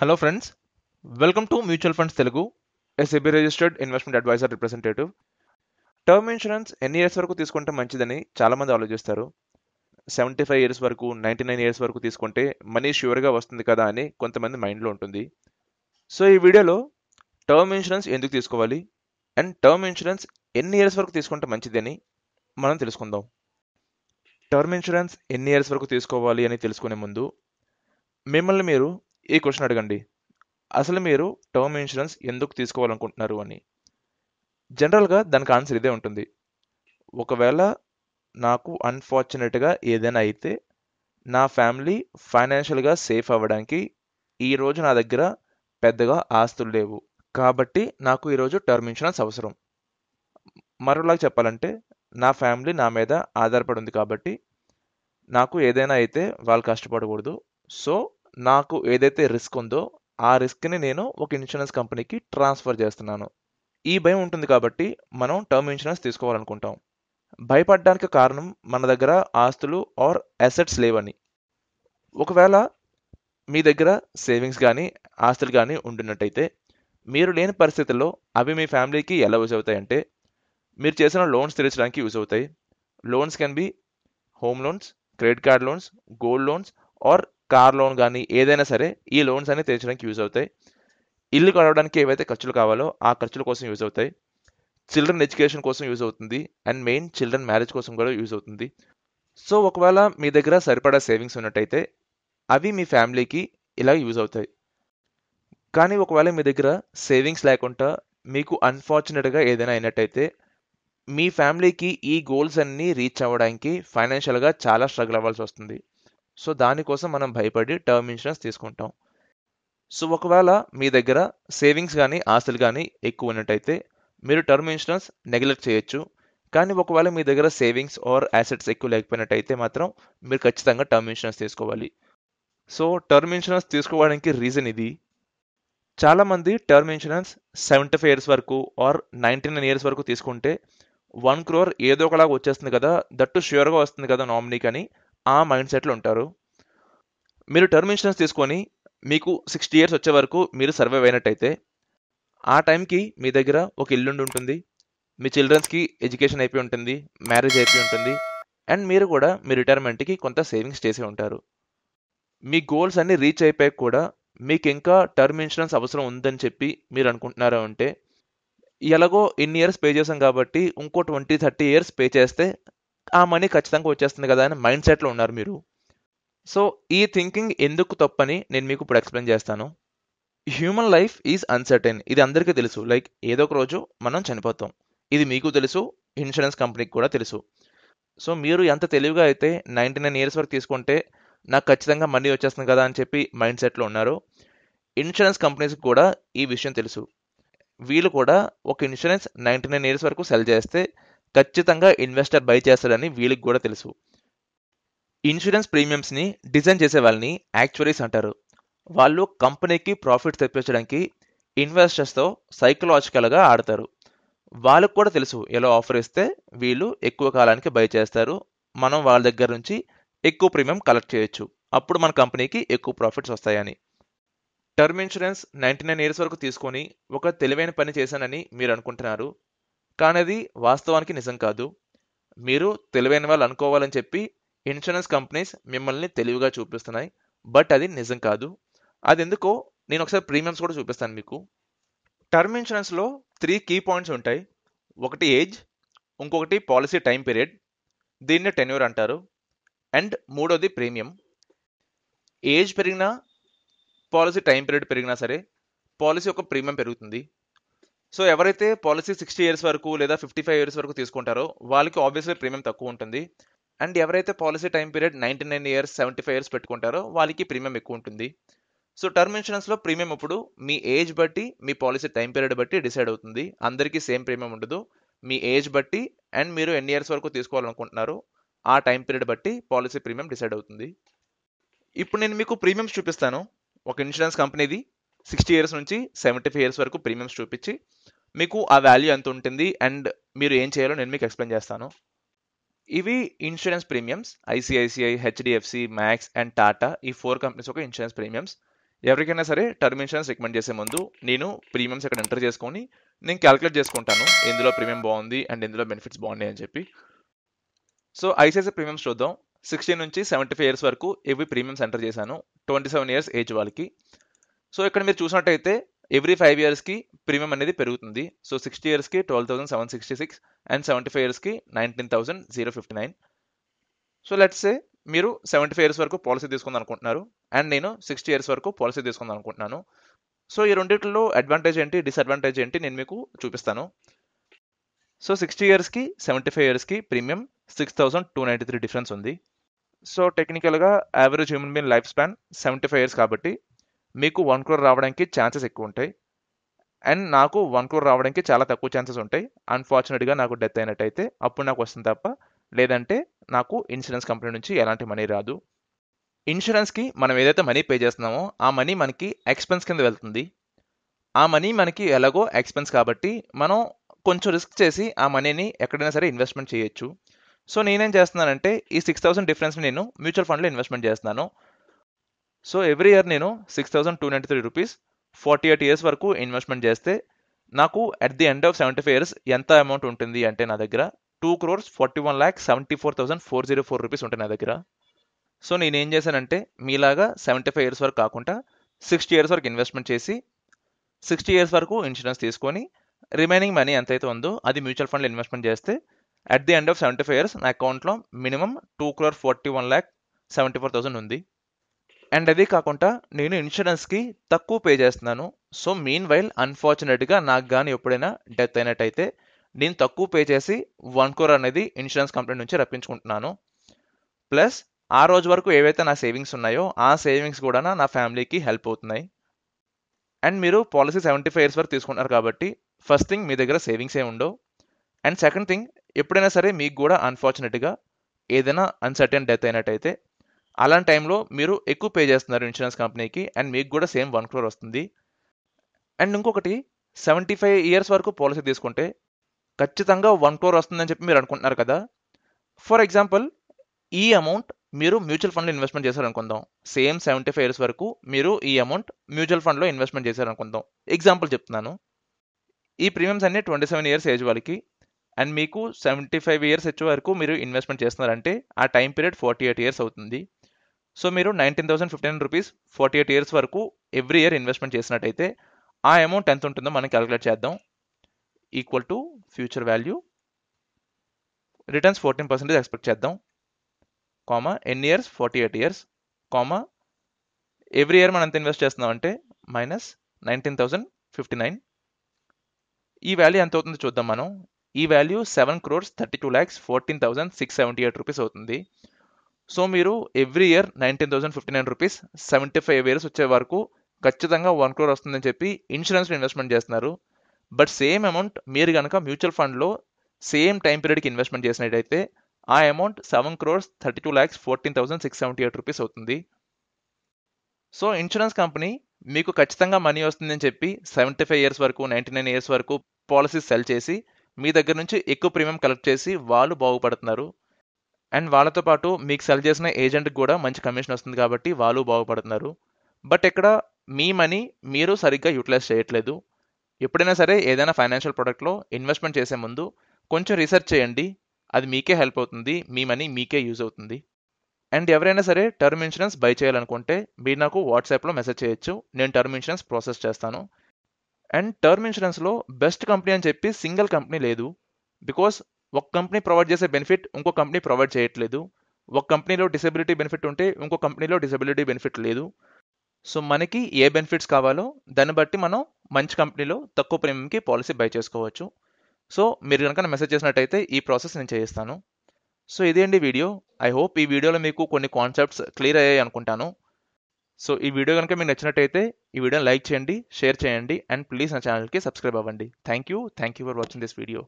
hello friends welcome to mutual funds Telugu SEBI registered investment advisor representative term insurance ఎన్ని years వరకు తీసుకుంటే మంచిదని చాలామంది ఆలోచిస్తారు సెవెంటీ ఫైవ్ ఇయర్స్ వరకు నైంటీ నైన్ ఇయర్స్ వరకు తీసుకుంటే మనీ ష్యూర్గా వస్తుంది కదా అని కొంతమంది మైండ్లో ఉంటుంది సో ఈ వీడియోలో టర్మ్ ఇన్సూరెన్స్ ఎందుకు తీసుకోవాలి అండ్ టర్మ్ ఇన్సూరెన్స్ ఎన్ని ఇయర్స్ వరకు తీసుకుంటే మంచిదని మనం తెలుసుకుందాం టర్మ్ ఇన్సూరెన్స్ ఎన్ని ఇయర్స్ వరకు తీసుకోవాలి అని తెలుసుకునే ముందు మిమ్మల్ని మీరు ఈ క్వశ్చన్ అడగండి అసలు మీరు టర్మ్ ఇన్సూరెన్స్ ఎందుకు తీసుకోవాలనుకుంటున్నారు అని జనరల్గా దానికి ఆన్సర్ ఇదే ఉంటుంది ఒకవేళ నాకు అన్ఫార్చునేట్గా ఏదైనా అయితే నా ఫ్యామిలీ ఫైనాన్షియల్గా సేఫ్ అవ్వడానికి ఈరోజు నా దగ్గర పెద్దగా ఆస్తులు లేవు కాబట్టి నాకు ఈరోజు టర్మ్ ఇన్సూరెన్స్ అవసరం మరోలాగా చెప్పాలంటే నా ఫ్యామిలీ నా మీద ఆధారపడి ఉంది కాబట్టి నాకు ఏదైనా అయితే వాళ్ళు కష్టపడకూడదు సో నాకు ఏదైతే రిస్క్ ఉందో ఆ రిస్క్ని నేను ఒక ఇన్సూరెన్స్ కంపెనీకి ట్రాన్స్ఫర్ చేస్తున్నాను ఈ భయం ఉంటుంది కాబట్టి మనం టర్మ్ ఇన్సూరెన్స్ తీసుకోవాలనుకుంటాం భయపడడానికి కారణం మన దగ్గర ఆస్తులు ఆర్ అసెట్స్ లేవని ఒకవేళ మీ దగ్గర సేవింగ్స్ కానీ ఆస్తులు కానీ ఉండినట్టయితే మీరు లేని పరిస్థితుల్లో అవి మీ ఫ్యామిలీకి ఎలా యూజ్ అవుతాయి అంటే మీరు చేసిన లోన్స్ తీర్చడానికి యూజ్ అవుతాయి loans can be home loans credit card loans gold loans or car loan కానీ ఏదైనా సరే ఈ లోన్స్ అనేవి తీర్చడానికి యూజ్ అవుతాయి ఇల్లు కడవడానికి ఏవైతే ఖర్చులు కావాలో ఆ ఖర్చుల కోసం యూజ్ అవుతాయి చిల్డ్రన్ ఎడ్యుకేషన్ కోసం యూజ్ అవుతుంది అండ్ మెయిన్ చిల్డ్రన్ మ్యారేజ్ కోసం కూడా యూజ్ అవుతుంది సో ఒకవేళ మీ దగ్గర సరిపడా సేవింగ్స్ ఉన్నట్టయితే అవి మీ ఫ్యామిలీకి ఇలా యూజ్ అవుతాయి కానీ ఒకవేళ మీ దగ్గర సేవింగ్స్ లేకుండా మీకు అన్ఫార్చునేట్గా ఏదైనా అయినట్టయితే మీ ఫ్యామిలీకి ఈ గోల్స్ అన్నీ రీచ్ అవ్వడానికి ఫైనాన్షియల్గా చాలా స్ట్రగుల్ అవ్వాల్సి వస్తుంది సో దానికోసం మనం భయపడి టర్మ్ ఇన్సూరెన్స్ తీసుకుంటాం సో ఒకవేళ మీ దగ్గర సేవింగ్స్ కానీ ఆస్తులు కానీ ఎక్కువ ఉన్నట్టయితే మీరు టర్మ్ ఇన్సూరెన్స్ నెగ్లెక్ట్ చేయొచ్చు కానీ ఒకవేళ మీ దగ్గర సేవింగ్స్ ఆర్ యాసెట్స్ ఎక్కువ లేకపోయినట్టయితే మాత్రం మీరు ఖచ్చితంగా టర్మ్ ఇన్సూరెన్స్ తీసుకోవాలి సో టర్మ్ ఇన్సూరెన్స్ తీసుకోవడానికి రీజన్ ఇది చాలామంది term insurance seventy five years వరకు ఆర్ నైంటీ నైన్ ఇయర్స్ వరకు తీసుకుంటే వన్ క్రోర్ ఏదో ఒకలాగా వచ్చేస్తుంది కదా దట్టు ష్యూర్గా వస్తుంది కదా నామినీ కానీ ఆ మైండ్ సెట్లో ఉంటారు మీరు టర్మ్ ఇన్సూరెన్స్ తీసుకొని మీకు సిక్స్టీ ఇయర్స్ వచ్చే వరకు మీరు సర్వైవ్ అయినట్టయితే ఆ టైంకి మీ దగ్గర ఒక ఇల్లుండి ఉంటుంది మీ చిల్డ్రన్స్కి ఎడ్యుకేషన్ అయిపోయి ఉంటుంది మ్యారేజ్ అయిపోయి ఉంటుంది అండ్ మీరు కూడా మీ రిటైర్మెంట్కి కొంత సేవింగ్స్ చేసి ఉంటారు మీ గోల్స్ అన్నీ రీచ్ అయిపోయాక కూడా మీకు ఇంకా టర్మ్ ఇన్సూరెన్స్ అవసరం ఉందని చెప్పి మీరు అనుకుంటున్నారా అంటే ఎలాగో ఇన్ని ఇయర్స్ పే చేసాం కాబట్టి ఇంకో ట్వంటీ థర్టీ ఇయర్స్ పే చేస్తే ఆ మనీ ఖచ్చితంగా వచ్చేస్తుంది కదా అని మైండ్ సెట్లో ఉన్నారు మీరు సో ఈ థింకింగ్ ఎందుకు తప్పని నేను మీకు ఇప్పుడు ఎక్స్ప్లెయిన్ చేస్తాను హ్యూమన్ లైఫ్ ఈజ్ అన్సర్టైన్ ఇది అందరికీ తెలుసు లైక్ ఏదో ఒక రోజు మనం చనిపోతాం ఇది మీకు తెలుసు ఇన్సూరెన్స్ కంపెనీకి కూడా తెలుసు సో మీరు ఎంత తెలివిగా అయితే నైంటీ నైన్ ఇయర్స్ వరకు తీసుకుంటే నాకు ఖచ్చితంగా మనీ వచ్చేస్తుంది కదా అని చెప్పి మైండ్ సెట్లో ఉన్నారు ఇన్సూరెన్స్ కంపెనీస్కి కూడా ఈ విషయం తెలుసు వీళ్ళు కూడా ఒక ఇన్సూరెన్స్ నైంటీ నైన్ ఇయర్స్ వరకు సెల్ చేస్తే ఖచ్చితంగా ఇన్వెస్టర్ బై చేస్తాడని వీళ్ళకి కూడా తెలుసు ఇన్సూరెన్స్ ప్రీమియంస్ని డిజైన్ చేసే వాళ్ళని యాక్చువరీస్ అంటారు వాళ్ళు కంపెనీకి ప్రాఫిట్ తెప్పించడానికి ఇన్వెస్టర్స్తో సైకలాజికల్గా ఆడతారు వాళ్ళకు కూడా తెలుసు ఎలా ఆఫర్ ఇస్తే వీళ్ళు ఎక్కువ కాలానికి బై చేస్తారు మనం వాళ్ళ దగ్గర నుంచి ఎక్కువ ప్రీమియం కలెక్ట్ చేయొచ్చు అప్పుడు మన కంపెనీకి ఎక్కువ ప్రాఫిట్స్ వస్తాయని term insurance ninety nine years వరకు తీసుకొని ఒక తెలివైన పని చేశానని మీరు అనుకుంటున్నారు కానీ అది వాస్తవానికి నిజం కాదు మీరు తెలివైన వాళ్ళు అనుకోవాలని చెప్పి ఇన్సూరెన్స్ కంపెనీస్ మిమ్మల్ని తెలివిగా చూపిస్తున్నాయి బట్ అది నిజం కాదు అది ఎందుకో నేను ఒకసారి ప్రీమియమ్స్ కూడా చూపిస్తాను మీకు టర్మ్ ఇన్సూరెన్స్లో త్రీ కీ పాయింట్స్ ఉంటాయి ఒకటి ఏజ్ ఇంకొకటి పాలసీ టైం పీరియడ్ దీన్ని టెన్యూర్ అంటారు అండ్ మూడోది ప్రీమియం ఏజ్ పెరిగినా పాలసీ టైం పీరియడ్ పెరిగినా సరే పాలసీ యొక్క ప్రీమియం పెరుగుతుంది సో ఎవరైతే పాలసీ సిక్స్టీ ఇయర్స్ వరకు లేదా ఫిఫ్టీ ఫైవ్ ఇయర్స్ వరకు తీసుకుంటారో వాళ్ళకి ఆబ్వియస్లీ ప్రీమియం తక్కువ ఉంటుంది అండ్ ఎవరైతే policy time period ninety nine years seventy five years పెట్టుకుంటారో వాళ్ళకి ప్రీమియం ఎక్కువ ఉంటుంది సో టర్మ్ ఇన్సూరెన్స్లో ప్రీమియం ఇప్పుడు మీ ఏజ్ బట్టి మీ పాలసీ టైం పీరియడ్ బట్టి డిసైడ్ అవుతుంది అందరికీ సేమ్ ప్రీమియం ఉండదు మీ ఏజ్ బట్టి అండ్ మీరు ఎన్ని ఇయర్స్ వరకు తీసుకోవాలనుకుంటున్నారు ఆ టైం పీరియడ్ బట్టి పాలసీ ప్రీమియం డిసైడ్ అవుతుంది ఇప్పుడు నేను మీకు ప్రీమియంస్ చూపిస్తాను ఒక ఇన్సూరెన్స్ కంపెనీది సిక్స్టీ ఇయర్స్ నుంచి సెవెంటీ ఫైవ్ ఇయర్స్ వరకు ప్రీమియంస్ చూపించి మీకు ఆ వాల్యూ ఎంత ఉంటుంది అండ్ మీరు ఏం చేయాలో నేను మీకు ఎక్స్ప్లెయిన్ చేస్తాను ఇవి insurance premiums ICICI HDFC Max and Tata ఈ ఫోర్ కంపెనీస్ ఒక ఇన్సూరెన్స్ ప్రీమియమ్స్ ఎవరికైనా సరే టర్మ్ ఇన్సూరెన్స్ రికమెండ్ చేసే ముందు నేను ప్రీమియమ్స్ ఇక్కడ ఎంటర్ చేసుకొని నేను క్యాలిక్యులేట్ చేసుకుంటాను ఇందులో ప్రీమియం బాగుంది అండ్ ఇందులో బెనిఫిట్స్ బాగున్నాయి అని చెప్పి సో ఐసిఐసిఐ ప్రీమియమ్స్ చూద్దాం సిక్స్టీన్ నుంచి సెవెంటీ ఫైవ్ ఇయర్స్ వరకు ఇవి ప్రీమియమ్స్ ఎంటర్ చేశాను ట్వంటీ సెవెన్ ఇయర్స్ ఏజ్ వాళ్ళకి సో ఇక్కడ మీరు చూసినట్టయితే ఎవ్రీ ఫైవ్ ఇయర్స్కి ప్రీమియం అనేది పెరుగుతుంది సో సిక్స్టీ ఇయర్స్కి twelve thousand seven sixty six and seventy five ఇయర్స్కి nineteen thousand zero fifty nine so say మీరు సెవెంటీ ఫైవ్ ఇయర్స్ వరకు పాలసీ తీసుకుందాం అనుకుంటున్నారు అండ్ నేను సిక్స్టీ ఇయర్స్ వరకు పాలసీ తీసుకుందాం అనుకుంటున్నాను సో ఈ రెండింటిలో అడ్వాంటేజ్ ఏంటి డిసడ్వాంటేజ్ ఏంటి నేను మీకు చూపిస్తాను సో సిక్స్టీ ఇయర్స్కి సెవెంటీ ఫైవ్ ఇయర్స్కి premium six thousand two ninety three difference ఉంది సో టెక్నికల్గా average human being life span seventy five years కాబట్టి మీకు వన్ క్రోర్ రావడానికి ఛాన్సెస్ ఎక్కువ ఉంటాయి అండ్ నాకు వన్ క్రోర్ రావడానికి చాలా తక్కువ ఛాన్సెస్ ఉంటాయి అన్ఫార్చునేట్గా నాకు డెత్ అయినట్టయితే అప్పుడు నాకు వస్తుంది తప్ప లేదంటే నాకు ఇన్సూరెన్స్ కంపెనీ నుంచి ఎలాంటి మనీ రాదు ఇన్సూరెన్స్కి మనం ఏదైతే మనీ పే చేస్తున్నామో ఆ మనీ మనకి ఎక్స్పెన్స్ కింద వెళ్తుంది ఆ మనీ మనకి ఎలాగో ఎక్స్పెన్స్ కాబట్టి మనం కొంచెం రిస్క్ చేసి ఆ మనీని ఎక్కడైనా సరే ఇన్వెస్ట్మెంట్ చేయొచ్చు సో నేనేం చేస్తున్నానంటే ఈ సిక్స్ థౌసండ్ డిఫరెన్స్ని నేను మ్యూచువల్ ఫండ్లో ఇన్వెస్ట్మెంట్ చేస్తున్నాను సో ఎవ్రీ ఇయర్ నేను six thousand two ninety three rupees forty eight years వరకు ఇన్వెస్ట్మెంట్ చేస్తే నాకు at the end of seventy five years ఎంత అమౌంట్ ఉంటుంది అంటే నా దగ్గర two crores forty one lakh seventy four thousand four zero four rupees ఉంటాయి నా దగ్గర సో నేనేం చేశానంటే మీలాగా సెవెంటీ ఫైవ్ ఇయర్స్ వరకు కాకుండా సిక్స్టీ ఇయర్స్ వరకు ఇన్వెస్ట్మెంట్ చేసి సిక్స్టీ ఇయర్స్ వరకు ఇన్సూరెన్స్ తీసుకొని రిమైనింగ్ మనీ ఎంతైతే ఉందో అది మ్యూచువల్ ఫండ్లో ఇన్వెస్ట్మెంట్ చేస్తే at the end of seventy five years నా అకౌంట్లో minimum two crore forty one lakh seventy four thousand ఉంది అండ్ అదే కాకుండా నేను ఇన్సూరెన్స్కి తక్కువ పే చేస్తున్నాను సో మీన్ వైల్ అన్ఫార్చునేట్గా నాకు కానీ ఎప్పుడైనా డెత్ అయినట్టయితే నేను తక్కువ పే చేసి వన్ కోర్ అనేది ఇన్సూరెన్స్ కంపెనీ నుంచి రప్పించుకుంటున్నాను ప్లస్ ఆ రోజు వరకు ఏవైతే నా సేవింగ్స్ ఉన్నాయో ఆ సేవింగ్స్ కూడా నా ఫ్యామిలీకి హెల్ప్ అవుతున్నాయి అండ్ మీరు పాలసీ సెవెంటీ ఫైవ్ ఇయర్స్ వరకు తీసుకుంటున్నారు కాబట్టి ఫస్ట్ థింగ్ మీ దగ్గర సేవింగ్స్ ఏ ఉండవు అండ్ సెకండ్ థింగ్ ఎప్పుడైనా సరే మీకు కూడా అన్ఫార్చునేట్గా ఏదైనా అన్సర్టెన్ డెత్ అయినట్టయితే అలాంటి టైంలో మీరు ఎక్కువ పే చేస్తున్నారు ఇన్సూరెన్స్ కంపెనీకి అండ్ మీకు కూడా సేమ్ వన్ క్రోర్ వస్తుంది అండ్ ఇంకొకటి సెవెంటీ ఫైవ్ ఇయర్స్ వరకు పాలసీ తీసుకుంటే ఖచ్చితంగా వన్ క్రోర్ వస్తుందని చెప్పి మీరు అనుకుంటున్నారు కదా ఫర్ ఎగ్జాంపుల్ ఈ అమౌంట్ మీరు మ్యూచువల్ ఫండ్లో ఇన్వెస్ట్మెంట్ చేశారనుకుందాం సేమ్ సెవెంటీ ఫైవ్ ఇయర్స్ వరకు మీరు ఈ అమౌంట్ మ్యూచువల్ ఫండ్లో ఇన్వెస్ట్మెంట్ చేశారనుకుందాం ఎగ్జాంపుల్ చెప్తున్నాను ఈ ప్రీమియమ్స్ అన్నీ ట్వంటీ సెవెన్ ఇయర్స్ ఏజ్ వాళ్ళకి అండ్ మీకు సెవెంటీ ఫైవ్ ఇయర్స్ వచ్చే వరకు మీరు ఇన్వెస్ట్మెంట్ చేస్తున్నారంటే ఆ time period forty eight years అవుతుంది సో మీరు nineteen thousand fifteen rupees forty eight years వరకు ఎవ్రీ ఇయర్ ఇన్వెస్ట్మెంట్ చేసినట్టయితే ఆ అమౌంట్ ఎంత ఉంటుందో మనం క్యాలిక్యులేట్ చేద్దాం equal to future value returns fourteen percentage expect చేద్దాం కామా ఎన్ని years forty eight years comma every year మనం ఎంత ఇన్వెస్ట్ చేస్తున్నాం అంటే minus nineteen thousand fifty nine ఈ వాల్యూ ఎంత అవుతుందో చూద్దాం మనం ఈ value seven crores thirty two lakhs fourteen thousand six seventy eight rupees అవుతుంది సో మీరు every year nineteen thousand fifty nine rupees seventy five years వచ్చే వరకు ఖచ్చితంగా వన్ క్రోర్ వస్తుందని చెప్పి ఇన్సూరెన్స్లో ఇన్వెస్ట్మెంట్ చేస్తున్నారు బట్ సేమ్ అమౌంట్ మీరు కనుక మ్యూచువల్ ఫండ్లో సేమ్ టైం పీరియడ్కి ఇన్వెస్ట్మెంట్ చేసినట్టయితే ఆ amount seven crores thirty two lakhs fourteen thousand six seventy eight rupees అవుతుంది సో ఇన్సూరెన్స్ కంపెనీ మీకు ఖచ్చితంగా మనీ వస్తుందని చెప్పి సెవెంటీ ఫైవ్ ఇయర్స్ వరకు నైంటీ నైన్ ఇయర్స్ వరకు పాలసీస్ సెల్ చేసి మీ దగ్గర నుంచి ఎక్కువ ప్రీమియం కలెక్ట్ చేసి వాళ్ళు బాగుపడుతున్నారు అండ్ వాళ్ళతో పాటు మీకు సెల్ చేసిన ఏజెంట్కి కూడా మంచి కమిషన్ వస్తుంది కాబట్టి వాళ్ళు బాగుపడుతున్నారు బట్ ఇక్కడ మీ మనీ మీరు సరిగ్గా యూటిలైజ్ చేయట్లేదు ఎప్పుడైనా సరే ఏదైనా ఫైనాన్షియల్ ప్రోడక్ట్లో ఇన్వెస్ట్మెంట్ చేసే ముందు కొంచెం రీసెర్చ్ చేయండి అది మీకే హెల్ప్ అవుతుంది మీ మనీ మీకే యూజ్ అవుతుంది అండ్ ఎవరైనా సరే టర్మ్ ఇన్సూరెన్స్ బై చేయాలనుకుంటే మీరు నాకు వాట్సాప్లో మెసేజ్ చేయొచ్చు నేను టర్మ్ ఇన్సూరెన్స్ ప్రాసెస్ చేస్తాను అండ్ టర్మ్ ఇన్సూరెన్స్లో బెస్ట్ కంపెనీ అని చెప్పి సింగిల్ కంపెనీ లేదు బికాస్ ఒక కంపెనీ ప్రొవైడ్ చేసే బెనిఫిట్ ఇంకో కంపెనీ ప్రొవైడ్ చేయట్లేదు ఒక కంపెనీలో డిసబిలిటీ బెనిఫిట్ ఉంటే ఇంకో కంపెనీలో డిసబిలిటీ బెనిఫిట్ లేదు సో మనకి ఏ బెనిఫిట్స్ కావాలో దాన్ని బట్టి మనం మంచి కంపెనీలో తక్కువ ప్రీమియంకి పాలసీ బై చేసుకోవచ్చు సో మీరు కనుక మెసేజ్ చేసినట్టయితే ఈ ప్రాసెస్ నేను చేయిస్తాను సో ఇదే అండి వీడియో ఐ హోప్ ఈ వీడియోలో మీకు కొన్ని కాన్సెప్ట్స్ క్లియర్ అయ్యాయి అనుకుంటాను సో ఈ వీడియో కనుక మీకు నచ్చినట్టయితే ఈ వీడియోని లైక్ చేయండి షేర్ చేయండి అండ్ ప్లీజ్ నా ఛానల్కి సబ్స్క్రైబ్ అవ్వండి thank you thank you for watching this video